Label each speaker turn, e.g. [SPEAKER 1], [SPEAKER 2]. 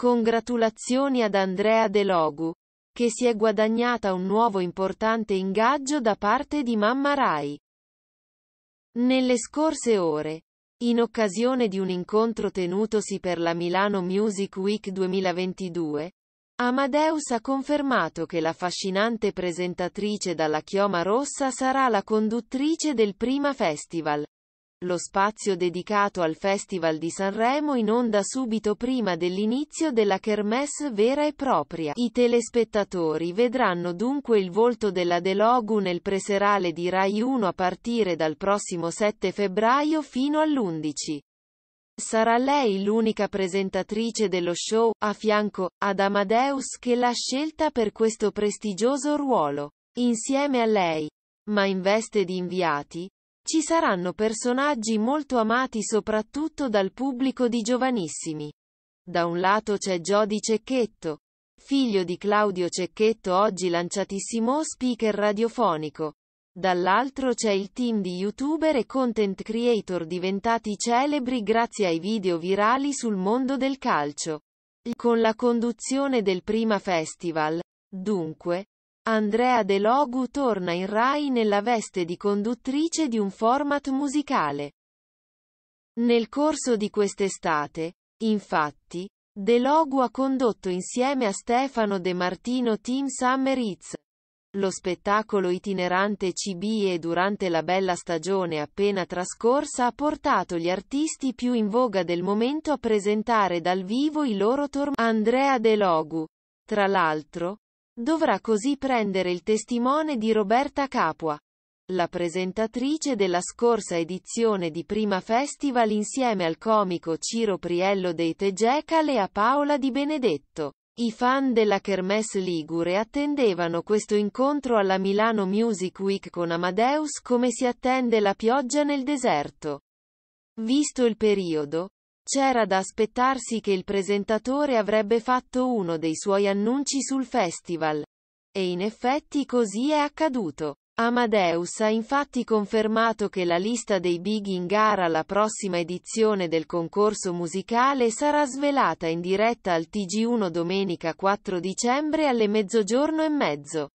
[SPEAKER 1] Congratulazioni ad Andrea De Logu, che si è guadagnata un nuovo importante ingaggio da parte di Mamma Rai. Nelle scorse ore, in occasione di un incontro tenutosi per la Milano Music Week 2022, Amadeus ha confermato che la affascinante presentatrice dalla chioma rossa sarà la conduttrice del Prima Festival. Lo spazio dedicato al Festival di Sanremo in onda subito prima dell'inizio della kermesse vera e propria. I telespettatori vedranno dunque il volto della Delogu nel preserale di Rai 1 a partire dal prossimo 7 febbraio fino all'11. Sarà lei l'unica presentatrice dello show, a fianco, ad Amadeus che l'ha scelta per questo prestigioso ruolo. Insieme a lei, ma in veste di inviati, ci saranno personaggi molto amati soprattutto dal pubblico di giovanissimi. Da un lato c'è Jody Cecchetto, figlio di Claudio Cecchetto oggi lanciatissimo speaker radiofonico. Dall'altro c'è il team di youtuber e content creator diventati celebri grazie ai video virali sul mondo del calcio. Con la conduzione del prima festival, dunque, Andrea De Logu torna in Rai nella veste di conduttrice di un format musicale. Nel corso di quest'estate, infatti, De Logu ha condotto insieme a Stefano De Martino Team Summer Hits. Lo spettacolo itinerante CBE durante la bella stagione appena trascorsa ha portato gli artisti più in voga del momento a presentare dal vivo i loro tour. Andrea De Logu. Tra l'altro, Dovrà così prendere il testimone di Roberta Capua, la presentatrice della scorsa edizione di Prima Festival insieme al comico Ciro Priello dei Tegecal e a Paola Di Benedetto. I fan della Kermesse Ligure attendevano questo incontro alla Milano Music Week con Amadeus come si attende la pioggia nel deserto. Visto il periodo, c'era da aspettarsi che il presentatore avrebbe fatto uno dei suoi annunci sul festival. E in effetti così è accaduto. Amadeus ha infatti confermato che la lista dei big in gara alla prossima edizione del concorso musicale sarà svelata in diretta al TG1 domenica 4 dicembre alle mezzogiorno e mezzo.